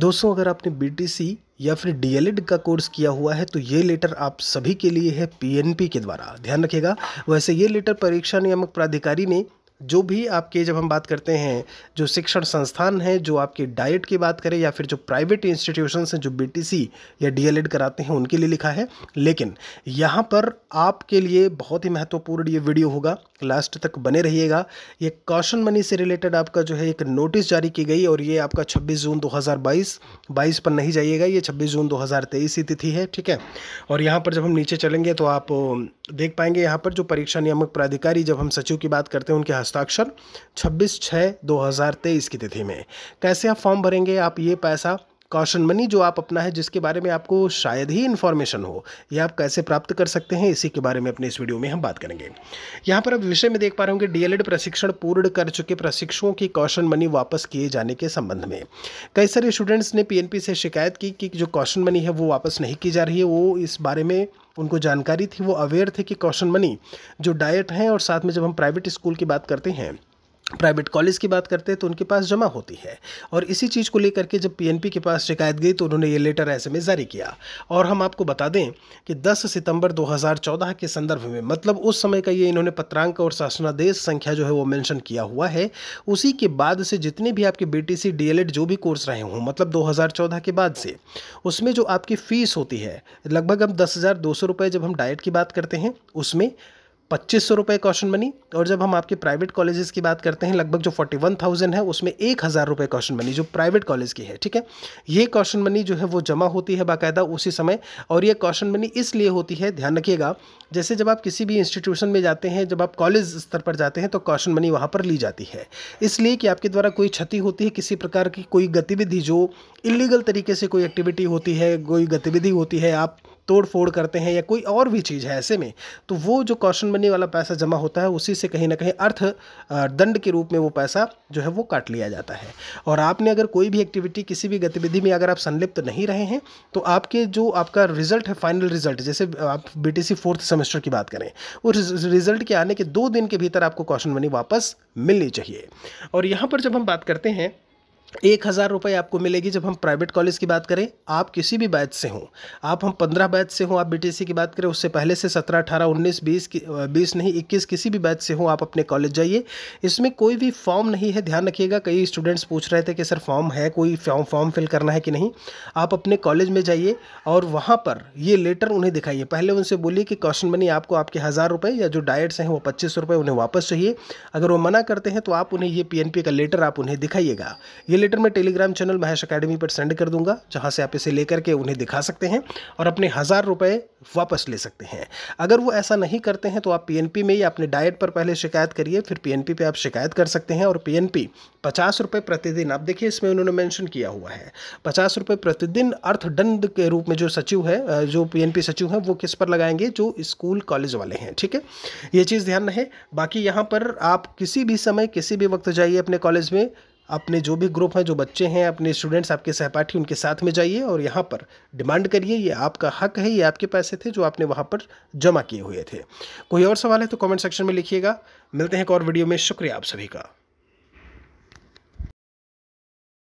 दोस्तों अगर आपने बी या फिर डी का कोर्स किया हुआ है तो ये लेटर आप सभी के लिए है पी के द्वारा ध्यान रखिएगा वैसे ये लेटर परीक्षा नियामक प्राधिकारी ने जो भी आपके जब हम बात करते हैं जो शिक्षण संस्थान हैं जो आपके डाइट की बात करें या फिर जो प्राइवेट इंस्टीट्यूशन हैं जो बीटीसी या डीएलएड कराते हैं उनके लिए लिखा है लेकिन यहाँ पर आपके लिए बहुत ही महत्वपूर्ण ये वीडियो होगा लास्ट तक बने रहिएगा ये कॉशन मनी से रिलेटेड आपका जो है एक नोटिस जारी की गई और ये आपका 26 जून 2022 22 पर नहीं जाइएगा ये 26 जून 2023 की तिथि है ठीक है और यहाँ पर जब हम नीचे चलेंगे तो आप देख पाएंगे यहाँ पर जो परीक्षा नियामक प्राधिकारी जब हम सचिव की बात करते हैं उनके हस्ताक्षर छब्बीस छः दो की तिथि में कैसे आप फॉर्म भरेंगे आप ये पैसा कॉशन मनी जो आप अपना है जिसके बारे में आपको शायद ही इन्फॉर्मेशन हो या आप कैसे प्राप्त कर सकते हैं इसी के बारे में अपने इस वीडियो में हम बात करेंगे यहाँ पर आप विषय में देख पा रहे होंगे डीएलएड प्रशिक्षण पूर्ण कर चुके प्रशिक्षुओं की कॉशन मनी वापस किए जाने के संबंध में कई सारे स्टूडेंट्स ने पी से शिकायत की कि जो कॉशन मनी है वो वापस नहीं की जा रही है वो इस बारे में उनको जानकारी थी वो अवेयर थे कि कॉशन मनी जो डाइट हैं और साथ में जब हम प्राइवेट स्कूल की बात करते हैं प्राइवेट कॉलेज की बात करते हैं तो उनके पास जमा होती है और इसी चीज़ को लेकर के जब पीएनपी के पास शिकायत गई तो उन्होंने ये लेटर ऐसे में जारी किया और हम आपको बता दें कि 10 सितंबर 2014 के संदर्भ में मतलब उस समय का ये इन्होंने पत्रांक और शासनादेश संख्या जो है वो मेंशन किया हुआ है उसी के बाद से जितने भी आपके बी टी जो भी कोर्स रहे हों मतलब दो के बाद से उसमें जो आपकी फ़ीस होती है लगभग हम दस हज़ार जब हम डाइट की बात करते हैं उसमें पच्चीस सौ रुपये क्वेश्चन मनी और जब हम आपके प्राइवेट कॉलेजेस की बात करते हैं लगभग जो फोर्टी वन थाउजेंड है उसमें एक हज़ार रुपये क्वेश्चन मनी जो प्राइवेट कॉलेज की है ठीक है ये क्वेश्चन मनी जो है वो जमा होती है बाकायदा उसी समय और ये क्वेश्चन मनी इसलिए होती है ध्यान रखिएगा जैसे जब आप किसी भी इंस्टीट्यूशन में जाते हैं जब आप कॉलेज स्तर पर जाते हैं तो क्वेश्चन मनी वहाँ पर ली जाती है इसलिए कि आपके द्वारा कोई क्षति होती है किसी प्रकार की कोई गतिविधि जो इलीगल तरीके से कोई एक्टिविटी होती है कोई गतिविधि होती है आप तोड़ फोड़ करते हैं या कोई और भी चीज़ है ऐसे में तो वो जो कॉशन मनी वाला पैसा जमा होता है उसी से कहीं ना कहीं अर्थ दंड के रूप में वो पैसा जो है वो काट लिया जाता है और आपने अगर कोई भी एक्टिविटी किसी भी गतिविधि में अगर आप संलिप्त तो नहीं रहे हैं तो आपके जो आपका रिजल्ट है फाइनल रिजल्ट जैसे आप बी टी फोर्थ सेमेस्टर की बात करें उस रिजल्ट के आने के दो दिन के भीतर आपको कॉशन मनी वापस मिलनी चाहिए और यहाँ पर जब हम बात करते हैं एक हज़ार रुपये आपको मिलेगी जब हम प्राइवेट कॉलेज की बात करें आप किसी भी बैच से हों आप हम पंद्रह बैच से हों आप बीटीसी की बात करें उससे पहले से सत्रह अठारह उन्नीस बीस बीस नहीं इक्कीस किसी भी बैच से हों आप अपने कॉलेज जाइए इसमें कोई भी फॉर्म नहीं है ध्यान रखिएगा कई स्टूडेंट्स पूछ रहे थे कि सर फॉर्म है कोई फॉर्म फॉर्म फिल करना है कि नहीं आप अपने कॉलेज में जाइए और वहाँ पर ये लेटर उन्हें दिखाइए पहले उनसे बोलिए कि क्वेश्चन मनी आपको आपके हज़ार रुपये या जो डाइट्स हैं वो पच्चीस रुपये उन्हें वापस चाहिए अगर वो मना करते हैं तो आप उन्हें ये पी का लेटर आप उन्हें दिखाइएगा ये लेटर लेटर मैं टेलीग्राम चैनल महेश अकेडमी पर सेंड कर दूंगा जहां से आप इसे लेकर के उन्हें दिखा सकते हैं और अपने हज़ार रुपये वापस ले सकते हैं अगर वो ऐसा नहीं करते हैं तो आप पीएनपी में या अपने डाइट पर पहले शिकायत करिए फिर पीएनपी पे आप शिकायत कर सकते हैं और पीएनपी पचास रुपए प्रतिदिन आप देखिए इसमें उन्होंने मेंशन किया हुआ है पचास रुपये प्रतिदिन अर्थदंड के रूप में जो सचिव है जो पीएनपी सचिव हैं वो किस पर लगाएंगे जो स्कूल कॉलेज वाले हैं ठीक है ये चीज़ ध्यान रहे बाकी यहाँ पर आप किसी भी समय किसी भी वक्त जाइए अपने कॉलेज में अपने जो भी ग्रुप हैं जो बच्चे हैं अपने स्टूडेंट्स आपके सहपाठी उनके साथ में जाइए और यहाँ पर डिमांड करिए ये आपका हक है ये आपके पैसे थे जो आपने वहाँ पर जमा किए हुए थे कोई और सवाल है तो कमेंट सेक्शन में लिखिएगा मिलते हैं एक और वीडियो में शुक्रिया आप सभी का